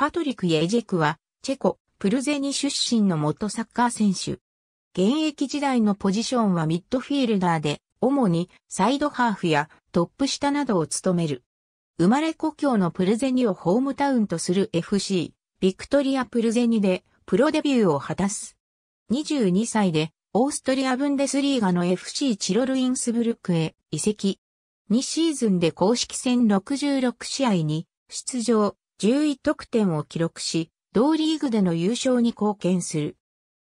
パトリク・イェジェクは、チェコ、プルゼニ出身の元サッカー選手。現役時代のポジションはミッドフィールダーで、主にサイドハーフやトップ下などを務める。生まれ故郷のプルゼニをホームタウンとする FC、ビクトリア・プルゼニでプロデビューを果たす。22歳でオーストリア・ブンデスリーガの FC チロルインスブルクへ移籍。2シーズンで公式戦66試合に出場、11得点を記録し、同リーグでの優勝に貢献する。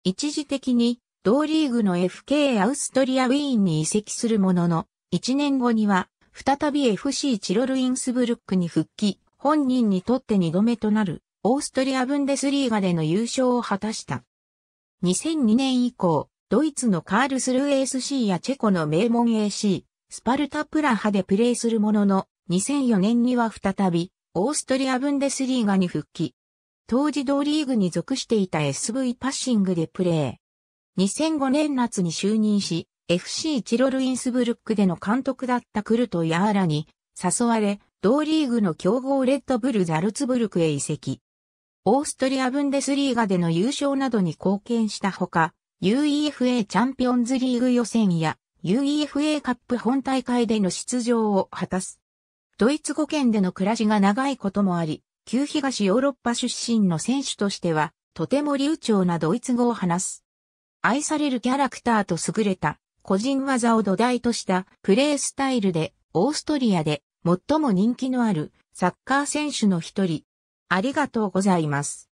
一時的に同リーグの FK アウストリアウィーンに移籍するものの、1年後には再び FC チロルインスブルックに復帰、本人にとって2度目となるオーストリアブンデスリーガでの優勝を果たした。2002年以降、ドイツのカールスルー AC やチェコの名門 AC、スパルタプラハでプレーするものの、2004年には再びオーストリア・ブンデスリーガに復帰。当時同リーグに属していた SV パッシングでプレー。2005年夏に就任し、FC チロルインスブルックでの監督だったクルト・ヤーラに誘われ、同リーグの強豪レッドブル・ザルツブルクへ移籍。オーストリア・ブンデスリーガでの優勝などに貢献したほか、UEFA チャンピオンズリーグ予選や UEFA カップ本大会での出場を果たす。ドイツ語圏での暮らしが長いこともあり、旧東ヨーロッパ出身の選手としては、とても流暢なドイツ語を話す。愛されるキャラクターと優れた、個人技を土台としたプレースタイルで、オーストリアで最も人気のあるサッカー選手の一人。ありがとうございます。